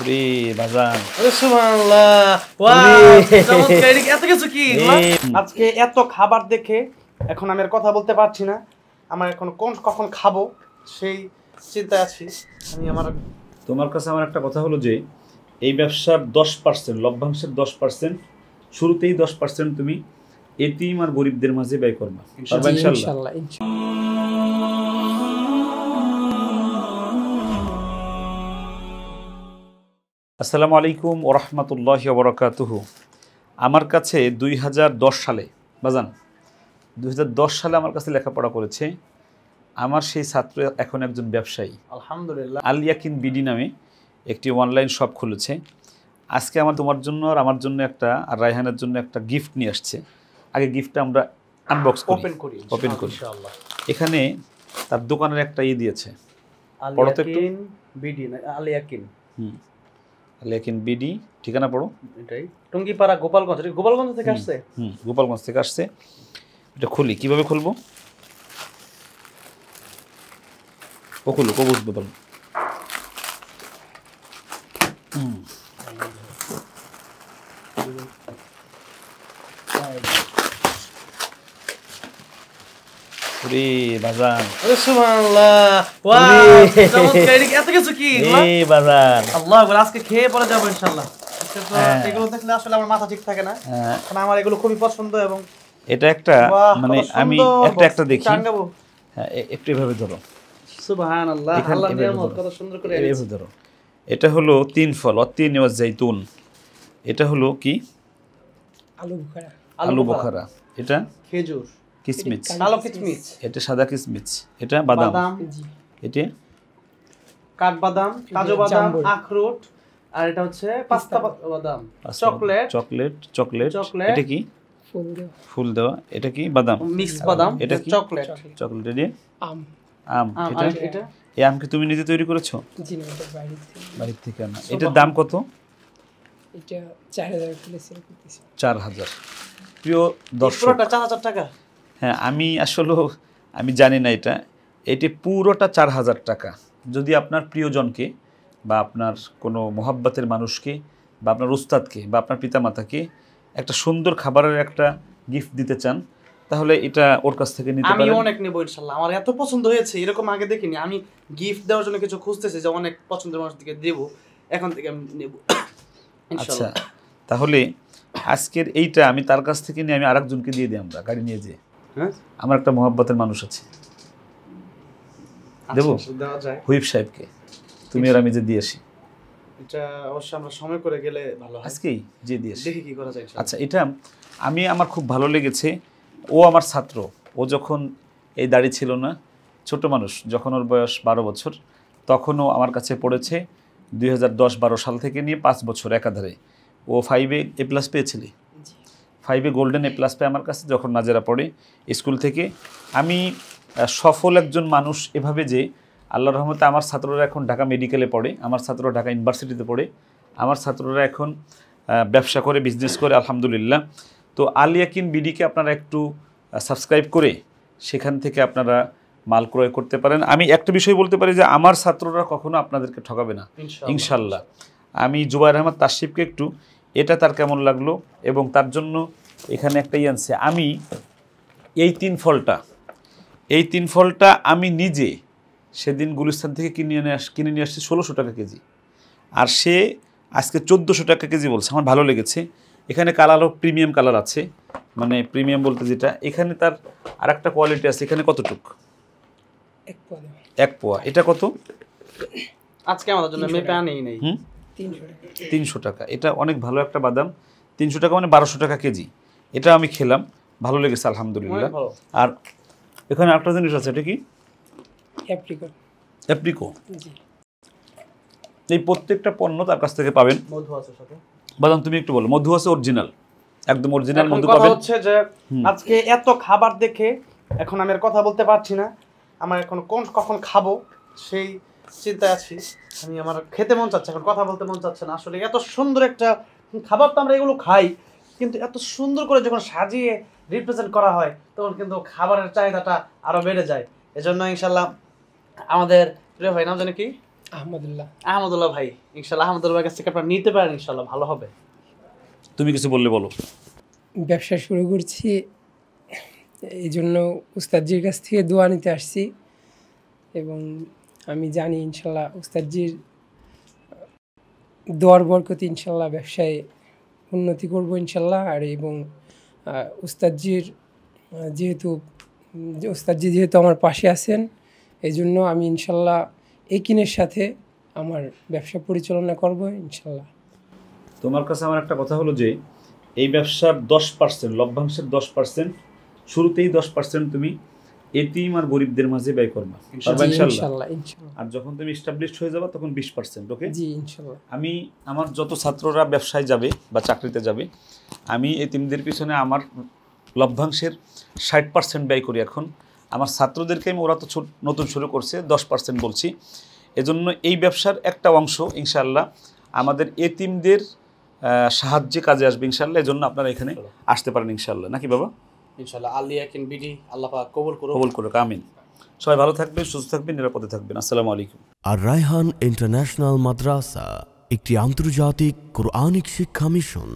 ওরে বাজান সুবহানাল্লাহ ওয়াও চমৎকার এত কিছু কি আজকে এত খাবার দেখে এখন আমি আর কথা বলতে পারছি না আমার এখন কোন কখন খাবো সেই চিন্তায় আছি আমি আমার তোমার কাছে আমার একটা কথা হলো যে এই ব্যবসার দশ পার্সেন্ট লভ্যাংশের দশ পার্সেন্ট শুরুতেই দশ পার্সেন্ট তুমি এটিম আমার গরিবদের মাঝে ব্যয় করবা ইনশাল্লাহ আসসালামু আলাইকুম ওরহমতুল্লাহ বরকাতুহু আমার কাছে দুই সালে বাজান দুই সালে আমার কাছে লেখাপড়া করেছে আমার সেই ছাত্র এখন একজন ব্যবসায়ী আলহামদুলিল্লাহ আলিয়াকিন বিডি নামে একটি অনলাইন শপ খুলেছে আজকে আমার তোমার জন্য আর আমার জন্য একটা আর রায়হানের জন্য একটা গিফট নিয়ে আসছে আগে গিফটটা আমরা আনবক্স ওপেন করি ওপেন করি এখানে তার দোকানের একটা ইয়ে দিয়েছে বিডি আলিয়াকিন হুম লেকিন বিডি ঠিকানা পড়ো টুঙ্গিপাড়া গোপালগঞ্জ গোপালগঞ্জ থেকে আসছে হুম গোপালগঞ্জ থেকে আসছে এটা খুলি কিভাবে খুলবো ও খুলো কবুজ গোপাল হুম পুরি বাজান আরে সুবহানাল্লাহ ওয়াও চমৎকার এত কিছু কি এই বাজান আল্লাহ বলে আজকে খেয়ে পরে যাব হ্যাঁ। এগুলো দেখলে আসলে আমার মাথা ঠিক থাকে না হ্যাঁ। কারণ আমার এগুলো খুবই পছন্দ এবং এটা একটা মানে আমি একটা একটা দেখি হ্যাঁ একটু এভাবে ধরো সুবহানাল্লাহ আল্লাহ নিয়ামত কত সুন্দর করে এভাবে ধরো এটা হলো তিন ফল অতিন ওয়া জাইতুন এটা হলো কি আলু বোখারা আলু বোখারা এটা খেজুর কালো এটা সাদা এটা বাদাম এটা কাঠবাদাম কাজু বাদাম আখরোট আর এটা হচ্ছে পাস্তা বাদাম চকলেট চকলেট চকলেট এটা কি ফুল দেওয়া এটা কি বাদাম মিক্স বাদাম এটা চকলেট চকলেট আম আম এটা এই আম কি তুমি নিজে তৈরি করেছো জি না এটা বাড়ি থেকে বাড়ি থেকে এটার দাম কত এটা হাজার কিলো প্রিয় দর্শক পুরোটা টাকা হ্যাঁ আমি আসলে আমি জানি না এটা এটি পুরোটা চার হাজার টাকা যদি আপনার প্রিয়জনকে বা আপনার কোনো মোহাব্বতের মানুষকে বা আপনার উস্তাদকে বা আপনার পিতামাতাকে একটা সুন্দর খাবারের একটা গিফট দিতে চান তাহলে এটা ওর কাছ থেকে নিতে আমি অনেক নেব ইনশাআল্লাহ আমার এত পছন্দ হয়েছে এরকম আগে দেখিনি আমি গিফট দেওয়ার জন্য কিছু খুঁজতেছি যে অনেক পছন্দের মানুষ দিকে দেব এখন থেকে আমি নেব আচ্ছা তাহলে আজকের এইটা আমি তার কাছ থেকে নিয়ে আমি আরেকজনকে দিয়ে দিই আমরা গাড়ি নিয়ে যেয়ে হ্যাঁ আমার একটা মহাব্বতের মানুষ আছে আচ্ছা, দেবো আচ্ছা, হুইপ সাহেবকে তুমি আচ্ছা। আর আমি যে দিয়ে আসি এটা অবশ্য আমরা সময় করে গেলে ভালো আজকেই যে দিয়ে কি করা আচ্ছা এটা আমি আমার খুব ভালো লেগেছে ও আমার ছাত্র ও যখন এই দাড়ি ছিল না ছোট মানুষ যখন ওর বয়স বারো বছর তখনও আমার কাছে পড়েছে দুই হাজার দশ বারো সাল থেকে নিয়ে পাঁচ বছর একাধারে ও ফাইভে এ প্লাস পেয়েছিলি ফাইভে গোল্ডেন এ প্লাস পাই আমার কাছে যখন নাজেরা পড়ে স্কুল থেকে আমি সফল একজন মানুষ এভাবে যে আল্লাহ রহমতে আমার ছাত্ররা এখন ঢাকা মেডিকেলে পড়ে আমার ছাত্ররা ঢাকা ইউনিভার্সিটিতে পড়ে আমার ছাত্ররা এখন ব্যবসা করে বিজনেস করে আলহামদুলিল্লাহ তো আলিয়াকিন বিডিকে আপনারা একটু সাবস্ক্রাইব করে সেখান থেকে আপনারা মাল ক্রয় করতে পারেন আমি একটা বিষয় বলতে পারি যে আমার ছাত্ররা কখনো আপনাদেরকে ঠকাবে না ইনশাল্লাহ আমি জুবাইর আহমদ তাসিফকে একটু এটা তার কেমন লাগলো এবং তার জন্য এখানে একটাই ইয়ে আনছে আমি এই তিন ফলটা এই তিন ফলটা আমি নিজে সেদিন গুলিস্তান থেকে কিনে নিয়ে আস কিনে নিয়ে আসছি ষোলোশো টাকা কেজি আর সে আজকে চোদ্দোশো টাকা কেজি বলছে আমার ভালো লেগেছে এখানে কালারও প্রিমিয়াম কালার আছে মানে প্রিমিয়াম বলতে যেটা এখানে তার আর একটা কোয়ালিটি আছে এখানে কতটুক এক পোয়া এটা কত আজকে আমাদের জন্য মেপে আনেই নেই তিনশো টাকা এটা অনেক ভালো একটা বাদাম তিনশো টাকা মানে বারোশো টাকা কেজি এটা আমি খেলাম ভালো লেগেছে আলহামদুলিল্লাহ আর এখানে একটা জিনিস আছে এটা কি এই প্রত্যেকটা পণ্য তার কাছ থেকে পাবেন বাদাম তুমি একটু বলো মধু আছে অরিজিনাল একদম অরিজিনাল মধু পাবেন হচ্ছে যে আজকে এত খাবার দেখে এখন আমি আর কথা বলতে পারছি না আমার এখন কোন কখন খাবো সেই চিন্তায় আছি আমি আমার খেতে মন চাচ্ছে এখন কথা বলতে মন চাচ্ছে না আসলে এত সুন্দর একটা খাবার তো আমরা এগুলো খাই কিন্তু এত সুন্দর করে যখন সাজিয়ে রিপ্রেজেন্ট করা হয় তখন কিন্তু খাবারের চাহিদাটা আরও বেড়ে যায় এজন্য ইনশাল্লাহ আমাদের প্রিয় ভাই নাম জানি কি আহমদুল্লাহ আহমদুল্লাহ ভাই ইনশাল্লাহ আহমদুল্লাহ কাছ থেকে আপনার নিতে পারেন ইনশাল্লাহ ভালো হবে তুমি কিছু বললে বলো ব্যবসা শুরু করছি এই জন্য উস্তাদজির কাছ থেকে দোয়া নিতে আসছি এবং আমি জানি ইনশাল্লাহ উস্তাদজির দোয়ার বরকতি ইনশাল্লাহ ব্যবসায় উন্নতি করব ইনশাল্লাহ আর এবং উস্তাদজির যেহেতু উস্তাদজি যেহেতু আমার পাশে আছেন এই জন্য আমি ইনশাল্লাহ একিনের সাথে আমার ব্যবসা পরিচালনা করব ইনশাল্লাহ তোমার কাছে আমার একটা কথা হলো যে এই ব্যবসার দশ পার্সেন্ট লভ্যাংশের দশ পার্সেন্ট শুরুতেই দশ পার্সেন্ট তুমি এতিম আর গরিবদের মাঝে ব্যয় করবা ইনশাআল্লাহ আর যখন তুমি এস্টাবলিশড হয়ে যাবা তখন 20% ওকে জি ইনশাআল্লাহ আমি আমার যত ছাত্ররা ব্যবসায় যাবে বা চাকরিতে যাবে আমি এতিমদের পিছনে আমার লভ্যাংশের 60% ব্যয় করি এখন আমার ছাত্রদেরকে আমি ওরা তো নতুন শুরু করছে 10% বলছি এজন্য এই ব্যবসার একটা অংশ ইনশাআল্লাহ আমাদের এতিমদের সাহায্যে কাজে আসবে ইনশাআল্লাহ এজন্য আপনারা এখানে আসতে পারেন ইনশাআল্লাহ নাকি বাবা ইনশাল্লাহ আলিয়া কিন বিডি আল্লাহ পাক কবুল করুন কবুল করুক আমিন সবাই ভালো থাকবেন সুস্থ থাকবেন নিরাপদে থাকবেন আসসালামু আলাইকুম আর রায়হান ইন্টারন্যাশনাল মাদ্রাসা একটি আন্তর্জাতিক কোরআনিক শিক্ষা মিশন